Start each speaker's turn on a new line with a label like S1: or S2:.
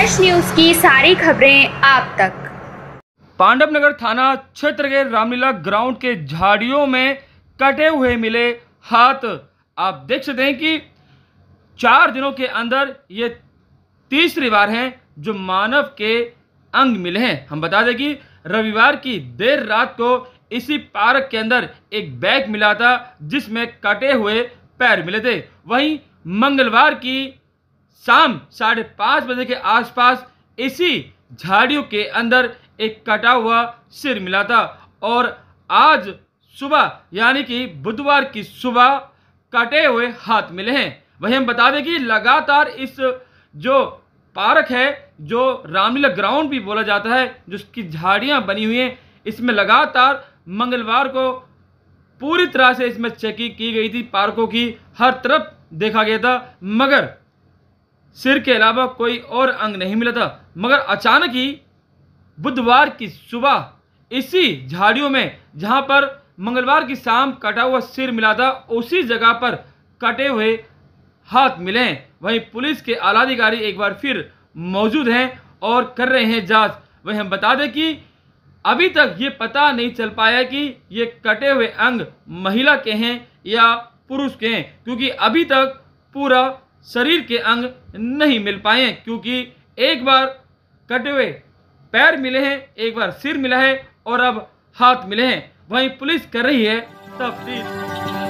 S1: उत्कर्ष news की सारी खबरें आप तक
S2: पांडव नगर थाना क्षेत्र के रामलीला ग्राउंड के झाड़ियों में कटे हुए मिले हाथ आप देख सकते हैं कि चार दिनों के अंदर ये तीसरी बार हैं जो मानव के अंग मिले हैं हम बता दें कि रविवार की देर रात को इसी पार्क के अंदर एक बैग मिला था जिसमें कटे हुए पैर मिले थे वहीं मंगलवार की शाम साढ़े पाँच बजे के आसपास इसी झाड़ियों के अंदर एक कटा हुआ सिर मिला था और आज सुबह यानी कि बुधवार की सुबह कटे हुए हाथ मिले हैं वहीं हम बता दें कि लगातार इस जो पार्क है जो रामलीला ग्राउंड भी बोला जाता है जिसकी झाड़ियाँ बनी हुई हैं इसमें लगातार मंगलवार को पूरी तरह से इसमें चेकिंग की गई थी पार्कों की हर तरफ देखा गया था मगर सिर के अलावा कोई और अंग नहीं मिला था मगर अचानक ही बुधवार की सुबह इसी झाड़ियों में जहां पर मंगलवार की शाम कटा हुआ सिर मिला था उसी जगह पर कटे हुए हाथ मिले हैं वहीं पुलिस के आला अधिकारी एक बार फिर मौजूद हैं और कर रहे हैं जांच वहीं हम बता दें कि अभी तक ये पता नहीं चल पाया कि ये कटे हुए अंग महिला के हैं या पुरुष के हैं क्योंकि अभी तक पूरा शरीर के अंग नहीं मिल पाए क्योंकि एक बार कटे हुए पैर मिले हैं एक बार सिर मिला है और अब हाथ मिले हैं वहीं पुलिस कर रही है तफ्तीश